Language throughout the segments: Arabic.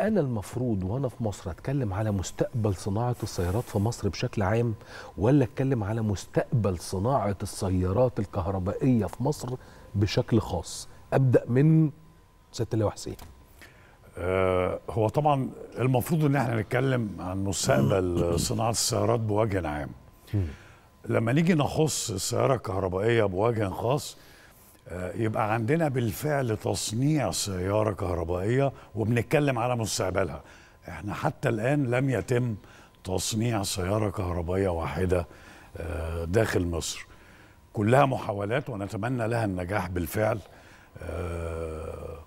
انا المفروض وانا في مصر اتكلم على مستقبل صناعه السيارات في مصر بشكل عام ولا اتكلم على مستقبل صناعه السيارات الكهربائيه في مصر بشكل خاص ابدا من سياده اللواء حسين آه، هو طبعا المفروض ان احنا نتكلم عن مستقبل صناعه السيارات بوجه عام لما نيجي نخص السياره الكهربائيه بوجه خاص آه، يبقى عندنا بالفعل تصنيع سيارة كهربائية وبنتكلم على مستقبلها احنا حتى الآن لم يتم تصنيع سيارة كهربائية واحدة آه، داخل مصر كلها محاولات ونتمنى لها النجاح بالفعل آه،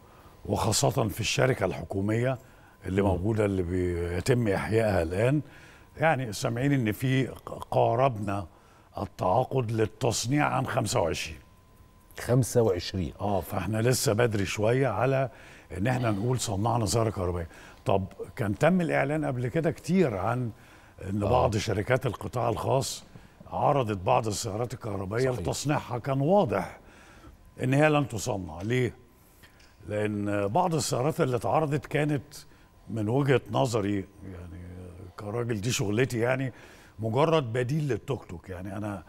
وخاصة في الشركة الحكومية اللي موجودة اللي بيتم إحيائها الآن يعني سامعين إن في قاربنا التعاقد للتصنيع عام 25 25 اه فاحنا لسه بدري شويه على ان احنا نقول صنعنا سياره كهربائيه طب كان تم الاعلان قبل كده كتير عن ان آه. بعض شركات القطاع الخاص عرضت بعض السيارات الكهربائيه لتصنيعها كان واضح ان هي لن تصنع ليه لان بعض السيارات اللي اتعرضت كانت من وجهه نظري يعني كراجل دي شغلتي يعني مجرد بديل للتوك توك يعني انا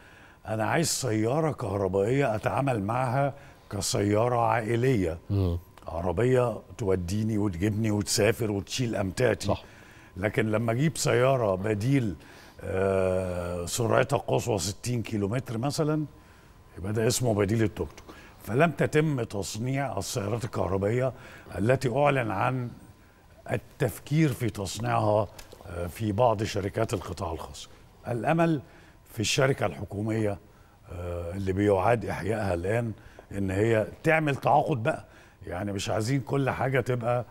انا عايز سياره كهربائيه اتعامل معها كسياره عائليه مم. عربيه توديني وتجيبني وتسافر وتشيل امتعتي صح. لكن لما اجيب سياره بديل آه سرعتها القصوى 60 كيلومتر مثلا يبقى ده اسمه بديل التوك توك فلم تتم تصنيع السيارات الكهربائيه التي اعلن عن التفكير في تصنيعها آه، في بعض شركات القطاع الخاص الامل في الشركه الحكوميه آه، اللي بيعاد احيائها الان ان هي تعمل تعاقد بقى يعني مش عايزين كل حاجه تبقى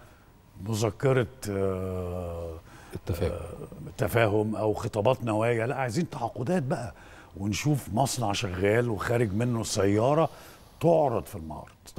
مذكره آه، التفاهم آه، تفاهم او خطابات نوايا لا عايزين تعاقدات بقى ونشوف مصنع شغال وخارج منه سياره تعرض في المعرض